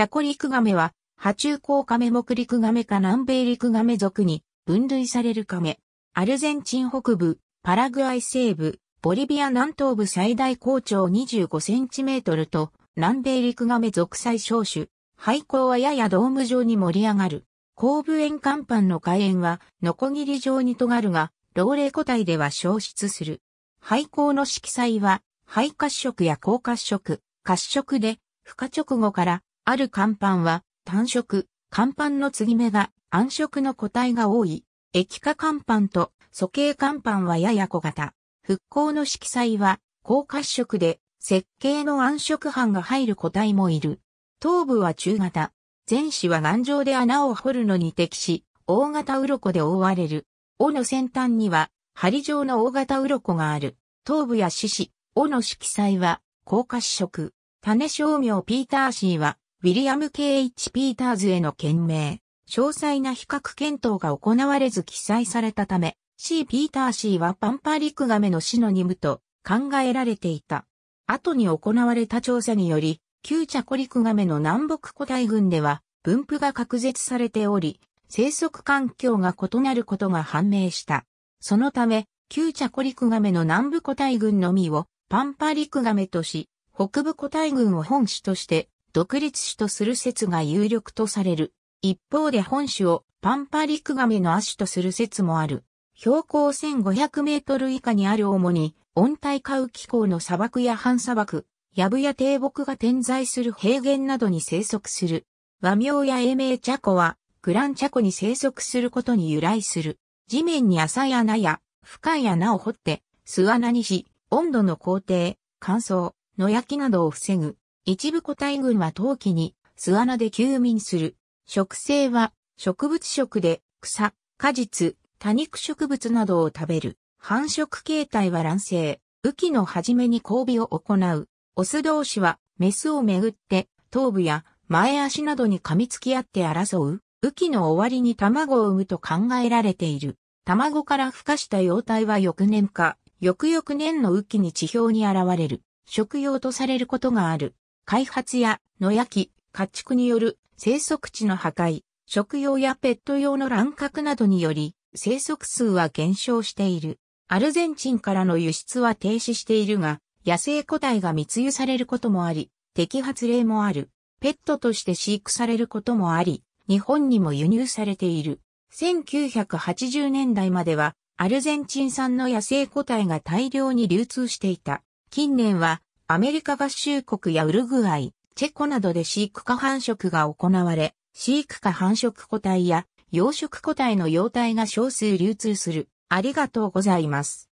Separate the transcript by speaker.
Speaker 1: チャコリクガメは、波中港カメ目陸ガメか南米陸ガメ属に分類されるカメ。アルゼンチン北部、パラグアイ西部、ボリビア南東部最大高長25センチメートルと、南米陸ガメ属最小種。廃校はややドーム状に盛り上がる。後部円甲板の外縁は、ノコギリ状に尖るが、老齢個体では消失する。廃校の色彩は、肺褐色や高褐色、褐色で、孵化直後からある乾板は単色、乾板の継ぎ目が暗色の個体が多い。液化乾板と素形乾板はやや小型。復興の色彩は高褐色で設計の暗色板が入る個体もいる。頭部は中型。前肢は頑丈で穴を掘るのに適し、大型鱗で覆われる。尾の先端には針状の大型鱗がある。頭部や四肢、尾の色彩は高褐色。種商名ピーターシーはウィリアム・ K.H. ピーターズへの件名、詳細な比較検討が行われず記載されたため、C. ピーター C. はパンパリクガメのシノニムと考えられていた。後に行われた調査により、旧チャコリクガメの南北古代群では分布が隔絶されており、生息環境が異なることが判明した。そのため、旧チャコリクガメの南部古代群のみをパンパリクガメとし、北部古代群を本種として独立種とする説が有力とされる。一方で本種をパンパリクガメの亜種とする説もある。標高1500メートル以下にある主に温帯化雨気候の砂漠や半砂漠、ヤブや低木が点在する平原などに生息する。和名や英名茶コはグラン茶コに生息することに由来する。地面に浅い穴や深い穴を掘って巣穴にし、温度の高低、乾燥、野焼きなどを防ぐ一部個体群は陶器に巣穴で休眠する。食性は植物食で草、果実、多肉植物などを食べる。繁殖形態は卵生。雨季の初めに交尾を行う。オス同士はメスをめぐって頭部や前足などに噛みつき合って争う。雨季の終わりに卵を産むと考えられている。卵から孵化した幼体は翌年か、翌々年の雨季に地表に現れる。食用とされることがある。開発や野焼き、家畜による生息地の破壊、食用やペット用の乱獲などにより、生息数は減少している。アルゼンチンからの輸出は停止しているが、野生個体が密輸されることもあり、摘発例もある。ペットとして飼育されることもあり、日本にも輸入されている。1980年代までは、アルゼンチン産の野生個体が大量に流通していた。近年は、アメリカ合衆国やウルグアイ、チェコなどで飼育下繁殖が行われ、飼育下繁殖個体や養殖個体の容態が少数流通する。ありがとうございます。